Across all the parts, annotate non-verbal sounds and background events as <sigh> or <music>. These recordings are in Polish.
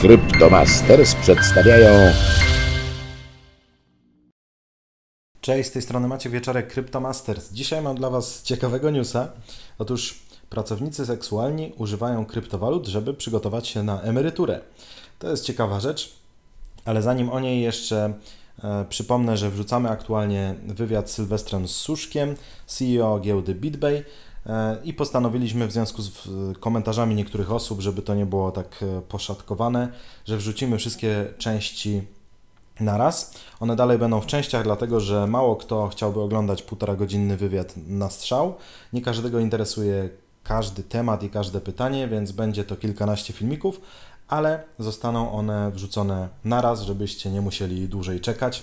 Kryptomasters przedstawiają... Cześć, z tej strony macie wieczorek Kryptomasters. Dzisiaj mam dla Was ciekawego newsa. Otóż pracownicy seksualni używają kryptowalut, żeby przygotować się na emeryturę. To jest ciekawa rzecz, ale zanim o niej jeszcze e, Przypomnę, że wrzucamy aktualnie wywiad z Sylwestrem Suszkiem, CEO giełdy BitBay, E, I postanowiliśmy w związku z komentarzami niektórych osób, żeby to nie było tak e, poszatkowane, że wrzucimy wszystkie części naraz. One dalej będą w częściach, dlatego że mało kto chciałby oglądać półtora godzinny wywiad na strzał. Nie każdego interesuje każdy temat i każde pytanie, więc będzie to kilkanaście filmików, ale zostaną one wrzucone naraz, żebyście nie musieli dłużej czekać.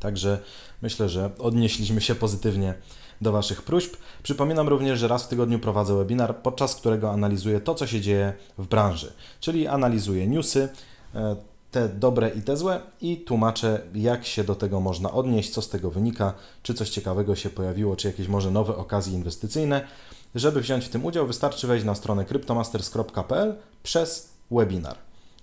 Także myślę, że odnieśliśmy się pozytywnie do Waszych próśb. Przypominam również, że raz w tygodniu prowadzę webinar, podczas którego analizuję to, co się dzieje w branży, czyli analizuję newsy, e, te dobre i te złe i tłumaczę, jak się do tego można odnieść, co z tego wynika, czy coś ciekawego się pojawiło, czy jakieś może nowe okazje inwestycyjne. Żeby wziąć w tym udział, wystarczy wejść na stronę cryptomasters.pl przez webinar.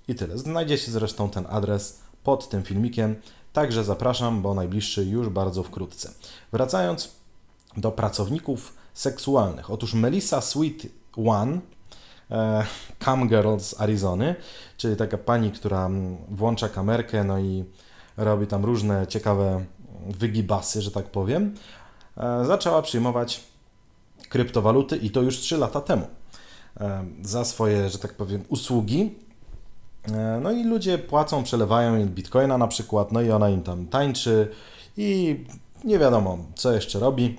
I tyle. Znajdziecie zresztą ten adres pod tym filmikiem. Także zapraszam, bo najbliższy już bardzo wkrótce. Wracając do pracowników seksualnych. Otóż Melissa Sweet One, e, cam girl z Arizony, czyli taka pani, która mm, włącza kamerkę, no i robi tam różne ciekawe mm, wygibasy, że tak powiem, e, zaczęła przyjmować kryptowaluty i to już 3 lata temu e, za swoje, że tak powiem, usługi E, no i ludzie płacą, przelewają im bitcoina na przykład, no i ona im tam tańczy i nie wiadomo, co jeszcze robi.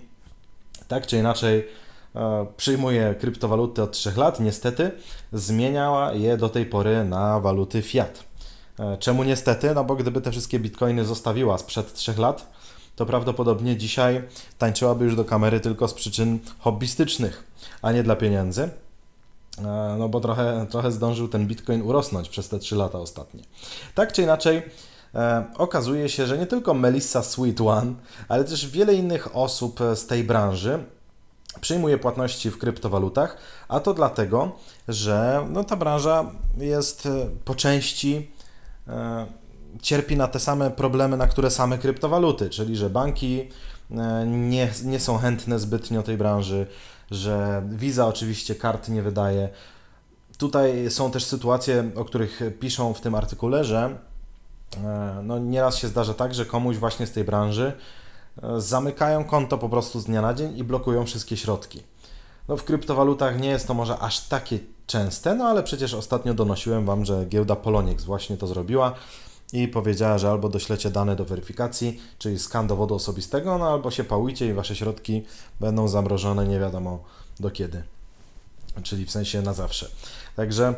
Tak czy inaczej, e, przyjmuje kryptowaluty od 3 lat, niestety zmieniała je do tej pory na waluty fiat. E, czemu niestety? No bo gdyby te wszystkie bitcoiny zostawiła sprzed 3 lat, to prawdopodobnie dzisiaj tańczyłaby już do kamery tylko z przyczyn hobbystycznych, a nie dla pieniędzy. E, no bo trochę, trochę zdążył ten bitcoin urosnąć przez te 3 lata ostatnie. Tak czy inaczej, e, okazuje się, że nie tylko Melissa Sweet One, ale też wiele innych osób z tej branży przyjmuje płatności w kryptowalutach, a to dlatego, że no, ta branża jest e, po części cierpi na te same problemy, na które same kryptowaluty, czyli że banki nie, nie są chętne zbytnio tej branży, że Visa oczywiście kart nie wydaje. Tutaj są też sytuacje, o których piszą w tym artykule, że e, no, nieraz się zdarza tak, że komuś właśnie z tej branży e, zamykają konto po prostu z dnia na dzień i blokują wszystkie środki. No, w kryptowalutach nie jest to może aż takie częste, no ale przecież ostatnio donosiłem Wam, że giełda Poloniex właśnie to zrobiła i powiedziała, że albo doślecie dane do weryfikacji, czyli skan dowodu osobistego, no albo się pałujcie i wasze środki będą zamrożone nie wiadomo do kiedy, czyli w sensie na zawsze. Także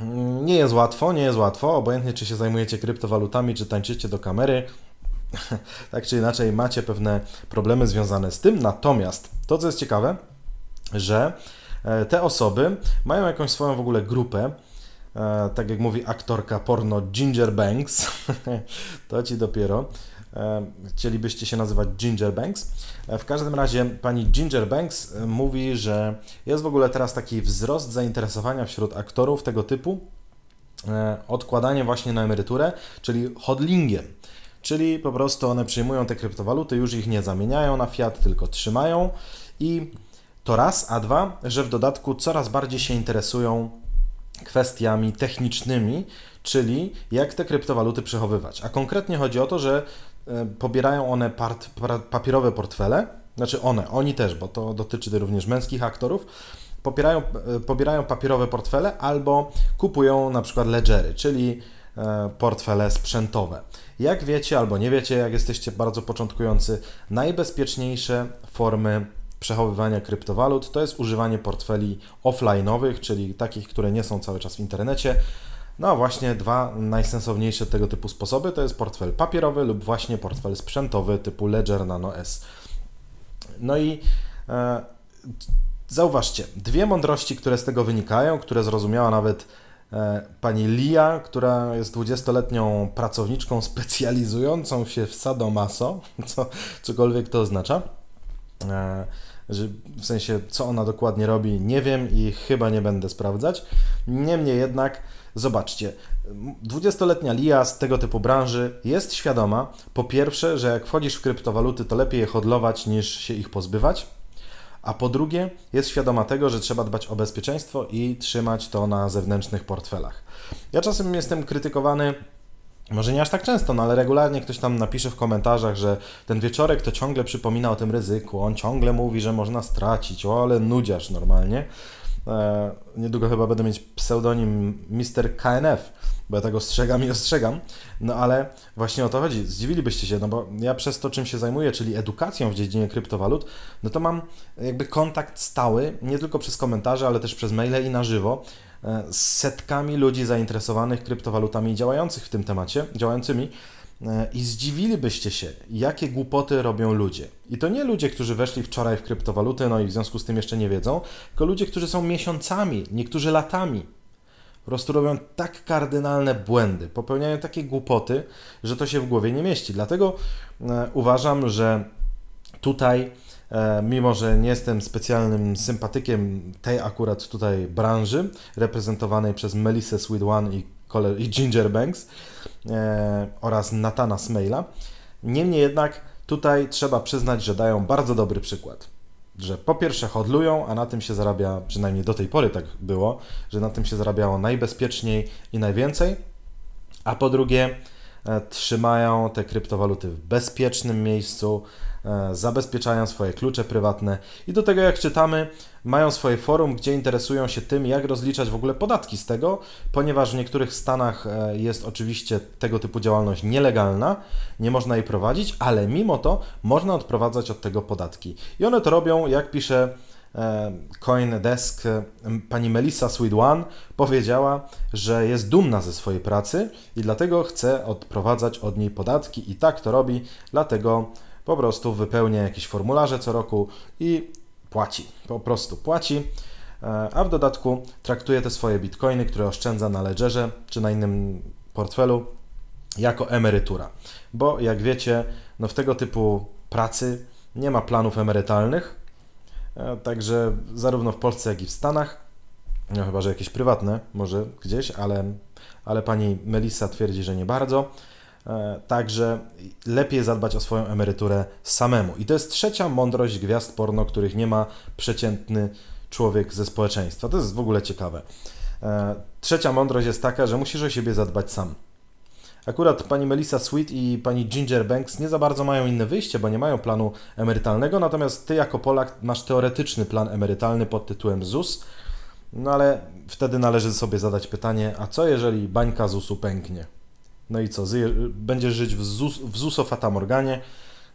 mm, nie jest łatwo, nie jest łatwo, obojętnie czy się zajmujecie kryptowalutami, czy tańczycie do kamery, <laughs> tak czy inaczej macie pewne problemy związane z tym. Natomiast to, co jest ciekawe, że e, te osoby mają jakąś swoją w ogóle grupę, E, tak jak mówi aktorka porno Ginger Banks, <laughs> to ci dopiero e, chcielibyście się nazywać Ginger Banks. E, w każdym razie pani Ginger Banks mówi, że jest w ogóle teraz taki wzrost zainteresowania wśród aktorów tego typu odkładanie właśnie na emeryturę, czyli hodlingiem. Czyli po prostu one przyjmują te kryptowaluty, już ich nie zamieniają na fiat, tylko trzymają i to raz, a dwa, że w dodatku coraz bardziej się interesują kwestiami technicznymi, czyli jak te kryptowaluty przechowywać. A konkretnie chodzi o to, że e, pobierają one part, papierowe portfele, znaczy one, oni też, bo to dotyczy również męskich aktorów, pobierają, e, pobierają papierowe portfele albo kupują na przykład ledgery, czyli e, portfele sprzętowe. Jak wiecie albo nie wiecie, jak jesteście bardzo początkujący, najbezpieczniejsze formy przechowywania kryptowalut, to jest używanie portfeli offline'owych, czyli takich, które nie są cały czas w internecie. No a właśnie dwa najsensowniejsze tego typu sposoby to jest portfel papierowy lub właśnie portfel sprzętowy typu Ledger Nano S. No i e, zauważcie, dwie mądrości, które z tego wynikają, które zrozumiała nawet e, pani Lia, która jest 20-letnią pracowniczką specjalizującą się w sadomaso, <laughs> co, cokolwiek to oznacza. E, w sensie co ona dokładnie robi, nie wiem i chyba nie będę sprawdzać. Niemniej jednak, zobaczcie, 20-letnia Lia z tego typu branży jest świadoma, po pierwsze, że jak wchodzisz w kryptowaluty, to lepiej je hodlować niż się ich pozbywać, a po drugie, jest świadoma tego, że trzeba dbać o bezpieczeństwo i trzymać to na zewnętrznych portfelach. Ja czasem jestem krytykowany może nie aż tak często, no ale regularnie ktoś tam napisze w komentarzach, że ten wieczorek to ciągle przypomina o tym ryzyku, on ciągle mówi, że można stracić, o ale nudziarz normalnie. E, niedługo chyba będę mieć pseudonim Mr. KNF, bo ja tego tak ostrzegam i ostrzegam. No ale właśnie o to chodzi. Zdziwilibyście się, no bo ja przez to, czym się zajmuję, czyli edukacją w dziedzinie kryptowalut, no to mam jakby kontakt stały, nie tylko przez komentarze, ale też przez maile i na żywo E, z setkami ludzi zainteresowanych kryptowalutami i działających w tym temacie, działającymi. E, I zdziwilibyście się, jakie głupoty robią ludzie. I to nie ludzie, którzy weszli wczoraj w kryptowaluty, no i w związku z tym jeszcze nie wiedzą, tylko ludzie, którzy są miesiącami, niektórzy latami. Po prostu robią tak kardynalne błędy, popełniają takie głupoty, że to się w głowie nie mieści. Dlatego e, uważam, że tutaj E, mimo że nie jestem specjalnym sympatykiem tej akurat tutaj branży, reprezentowanej przez Melissę Sweet One i, i Ginger Banks e, oraz Natana Smaila. Niemniej jednak tutaj trzeba przyznać, że dają bardzo dobry przykład. Że po pierwsze hodlują, a na tym się zarabia, przynajmniej do tej pory tak było, że na tym się zarabiało najbezpieczniej i najwięcej. A po drugie, e, trzymają te kryptowaluty w bezpiecznym miejscu, E, zabezpieczają swoje klucze prywatne i do tego jak czytamy, mają swoje forum, gdzie interesują się tym, jak rozliczać w ogóle podatki z tego, ponieważ w niektórych stanach e, jest oczywiście tego typu działalność nielegalna, nie można jej prowadzić, ale mimo to można odprowadzać od tego podatki. I one to robią, jak pisze e, CoinDesk pani Melissa Swidwan powiedziała, że jest dumna ze swojej pracy i dlatego chce odprowadzać od niej podatki i tak to robi, dlatego po prostu wypełnia jakieś formularze co roku i płaci. Po prostu płaci, e, a w dodatku traktuje te swoje bitcoiny, które oszczędza na ledgerze czy na innym portfelu, jako emerytura. Bo jak wiecie, no w tego typu pracy nie ma planów emerytalnych, e, także zarówno w Polsce, jak i w Stanach, no chyba że jakieś prywatne, może gdzieś, ale, ale pani Melissa twierdzi, że nie bardzo. E, także lepiej zadbać o swoją emeryturę samemu. I to jest trzecia mądrość gwiazd porno, których nie ma przeciętny człowiek ze społeczeństwa. To jest w ogóle ciekawe. E, trzecia mądrość jest taka, że musisz o siebie zadbać sam. Akurat pani Melissa Sweet i pani Ginger Banks nie za bardzo mają inne wyjście, bo nie mają planu emerytalnego, natomiast ty jako Polak masz teoretyczny plan emerytalny pod tytułem ZUS, no ale wtedy należy sobie zadać pytanie, a co jeżeli bańka ZUS-u pęknie? No i co? Będziesz żyć w, ZUS, w ZUSO Fatamorganie. Morganie.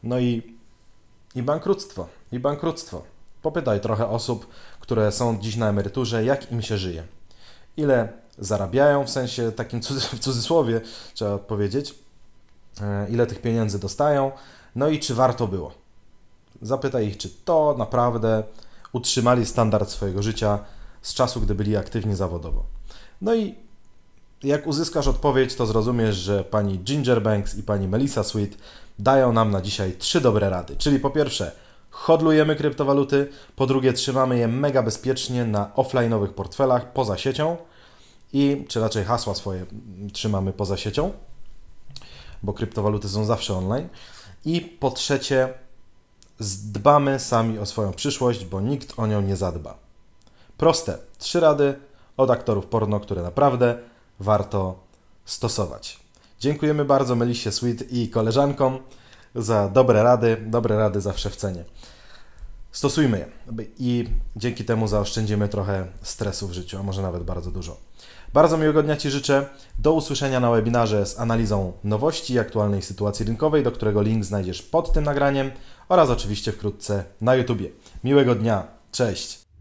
No i, i bankructwo. I bankructwo. Popytaj trochę osób, które są dziś na emeryturze, jak im się żyje. Ile zarabiają, w sensie takim w cudzysłowie trzeba powiedzieć, e, ile tych pieniędzy dostają, no i czy warto było. Zapytaj ich, czy to naprawdę utrzymali standard swojego życia z czasu, gdy byli aktywni zawodowo. No i jak uzyskasz odpowiedź, to zrozumiesz, że pani Ginger Banks i pani Melissa Sweet dają nam na dzisiaj trzy dobre rady. Czyli po pierwsze, hodlujemy kryptowaluty, po drugie, trzymamy je mega bezpiecznie na offline'owych portfelach poza siecią i, czy raczej hasła swoje trzymamy poza siecią, bo kryptowaluty są zawsze online. I po trzecie, zdbamy sami o swoją przyszłość, bo nikt o nią nie zadba. Proste. Trzy rady od aktorów porno, które naprawdę warto stosować. Dziękujemy bardzo Melisie Sweet i koleżankom za dobre rady. Dobre rady zawsze w cenie. Stosujmy je i dzięki temu zaoszczędzimy trochę stresu w życiu, a może nawet bardzo dużo. Bardzo miłego dnia Ci życzę. Do usłyszenia na webinarze z analizą nowości i aktualnej sytuacji rynkowej, do którego link znajdziesz pod tym nagraniem oraz oczywiście wkrótce na YouTubie. Miłego dnia. Cześć.